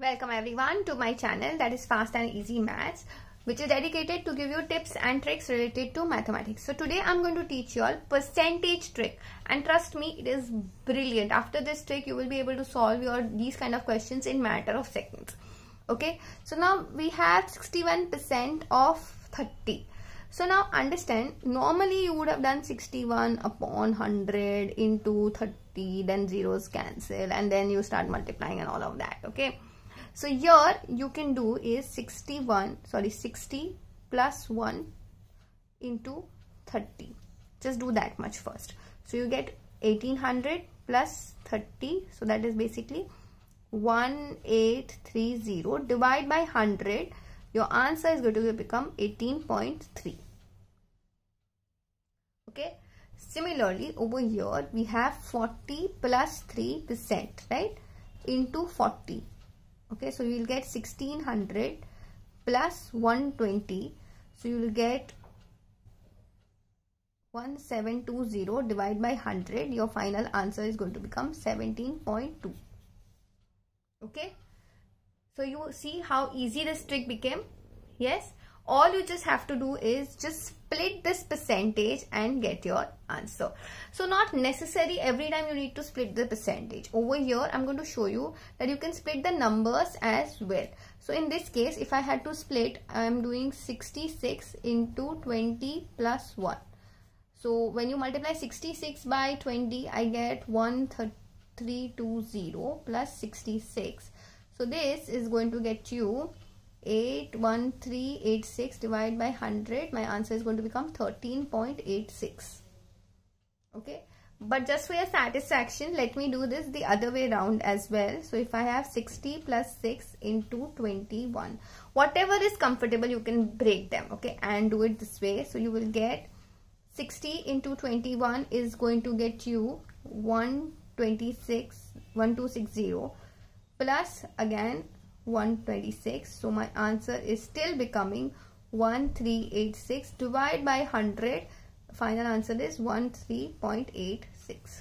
Welcome everyone to my channel that is Fast and Easy Maths which is dedicated to give you tips and tricks related to mathematics. So today I'm going to teach you all percentage trick and trust me it is brilliant. After this trick you will be able to solve your these kind of questions in matter of seconds. Okay so now we have 61% of 30. So now understand normally you would have done 61 upon 100 into 30 then zeros cancel and then you start multiplying and all of that okay so here you can do is 61 sorry 60 plus 1 into 30. Just do that much first. So you get 1800 plus 30 so that is basically 1830 divide by 100 your answer is going to become 18.3 okay similarly over here we have 40 plus 3 percent right into 40 okay so you will get 1600 plus 120 so you will get 1720 divided by 100 your final answer is going to become 17.2 okay so you see how easy this trick became yes all you just have to do is just split this percentage and get your answer so not necessary every time you need to split the percentage over here i'm going to show you that you can split the numbers as well so in this case if i had to split i'm doing 66 into 20 plus 1 so when you multiply 66 by 20 i get 13320 plus 66 so this is going to get you 81386 divided by 100 my answer is going to become 13.86 okay but just for your satisfaction let me do this the other way round as well so if i have 60 plus 6 into 21 whatever is comfortable you can break them okay and do it this way so you will get 60 into 21 is going to get you 126 1260 plus again 126 so my answer is still becoming 1386 divided by 100 final answer is 13.86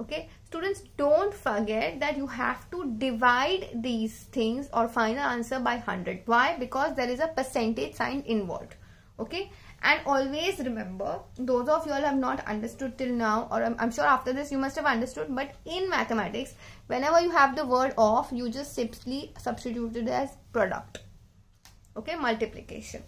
okay students don't forget that you have to divide these things or final answer by 100 why because there is a percentage sign involved okay and always remember, those of you all have not understood till now, or I'm, I'm, sure after this you must have understood, but in mathematics, whenever you have the word of, you just simply substitute it as product. Okay, multiplication.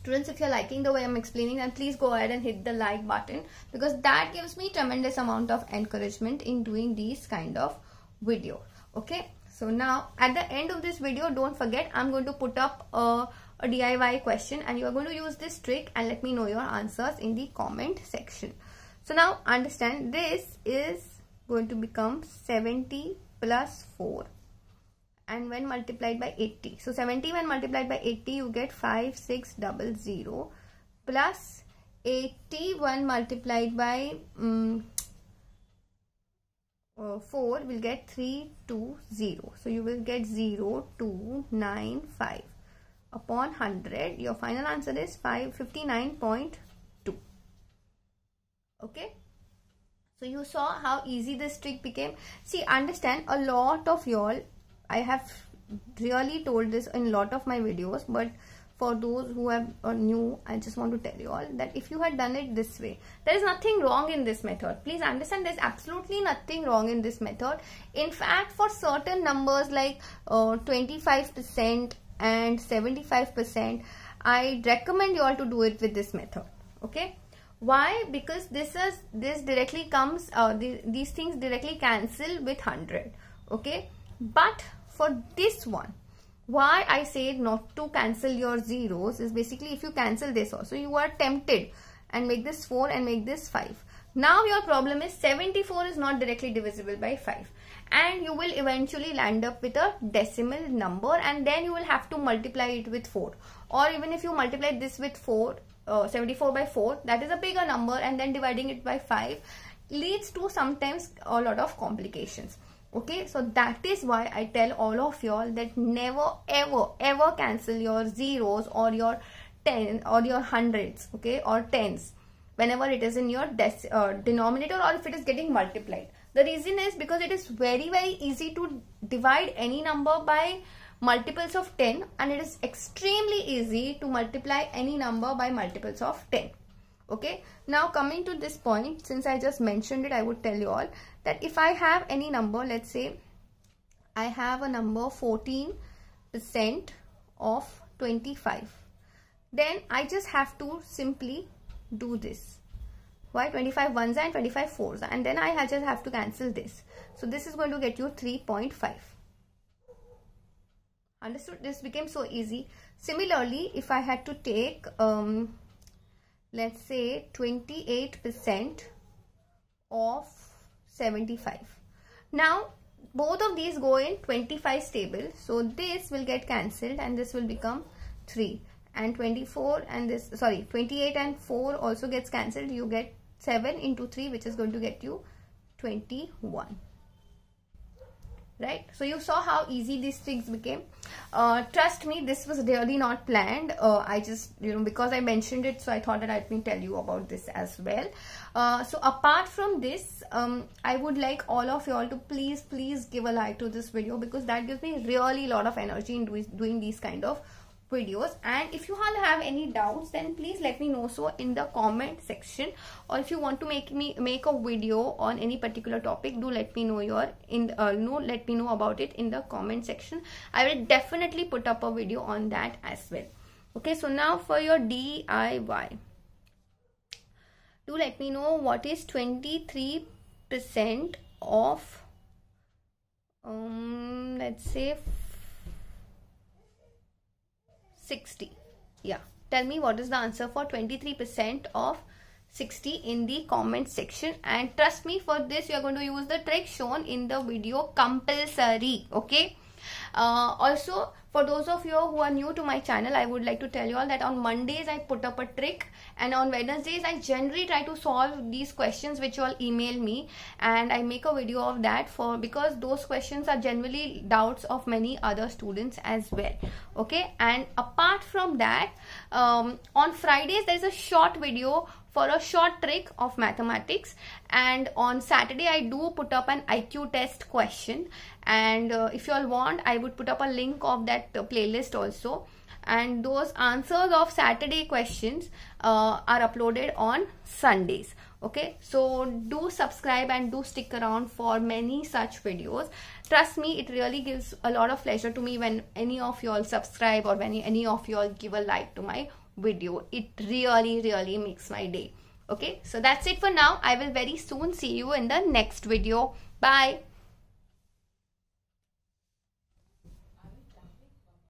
Students, if you're liking the way I'm explaining, then please go ahead and hit the like button because that gives me tremendous amount of encouragement in doing these kind of video. Okay, so now at the end of this video, don't forget I'm going to put up a, a DIY question and you are going to use this trick and let me know your answers in the comment section. So now understand this is going to become 70 plus 4 and when multiplied by 80. So 70 when multiplied by 80 you get five six 0 plus 81 multiplied by um, uh, 4 will get 3 2 0 so you will get 0 2 9 5 upon 100 your final answer is 5 okay so you saw how easy this trick became see understand a lot of y'all i have really told this in lot of my videos but for those who have uh, new i just want to tell you all that if you had done it this way there is nothing wrong in this method please understand there's absolutely nothing wrong in this method in fact for certain numbers like 25% uh, and 75% i recommend you all to do it with this method okay why because this is this directly comes uh, the, these things directly cancel with 100 okay but for this one why I say not to cancel your zeros is basically if you cancel this also you are tempted and make this 4 and make this 5. Now your problem is 74 is not directly divisible by 5 and you will eventually land up with a decimal number and then you will have to multiply it with 4 or even if you multiply this with 4 uh, 74 by 4 that is a bigger number and then dividing it by 5 leads to sometimes a lot of complications okay so that is why i tell all of y'all that never ever ever cancel your zeros or your 10 or your hundreds okay or tens whenever it is in your uh, denominator or if it is getting multiplied the reason is because it is very very easy to divide any number by multiples of 10 and it is extremely easy to multiply any number by multiples of 10 okay now coming to this point since i just mentioned it i would tell you all that if i have any number let's say i have a number 14 percent of 25 then i just have to simply do this why 25 ones and 25 fours and then i just have to cancel this so this is going to get you 3.5 understood this became so easy similarly if i had to take um let's say 28% of 75. Now both of these go in 25 stable. So this will get cancelled and this will become 3 and 24 and this sorry 28 and 4 also gets cancelled. You get 7 into 3 which is going to get you 21 right so you saw how easy these things became uh, trust me this was really not planned uh, i just you know because i mentioned it so i thought that i'd me tell you about this as well uh, so apart from this um, i would like all of y'all to please please give a like to this video because that gives me really a lot of energy in doing, doing these kind of videos and if you all have any doubts then please let me know so in the comment section or if you want to make me make a video on any particular topic do let me know your in uh, no let me know about it in the comment section i will definitely put up a video on that as well okay so now for your diy do let me know what is 23 percent of um let's say 60 yeah tell me what is the answer for 23% of 60 in the comment section and trust me for this you are going to use the trick shown in the video compulsory okay uh, also for those of you who are new to my channel i would like to tell you all that on mondays i put up a trick and on wednesdays i generally try to solve these questions which you all email me and i make a video of that for because those questions are generally doubts of many other students as well okay and apart from that um, on fridays there's a short video for a short trick of mathematics and on Saturday I do put up an IQ test question and uh, if you all want I would put up a link of that uh, playlist also and those answers of Saturday questions uh, are uploaded on Sundays okay so do subscribe and do stick around for many such videos trust me it really gives a lot of pleasure to me when any of y'all subscribe or when any of y'all give a like to my video. It really, really makes my day. Okay, so that's it for now. I will very soon see you in the next video. Bye.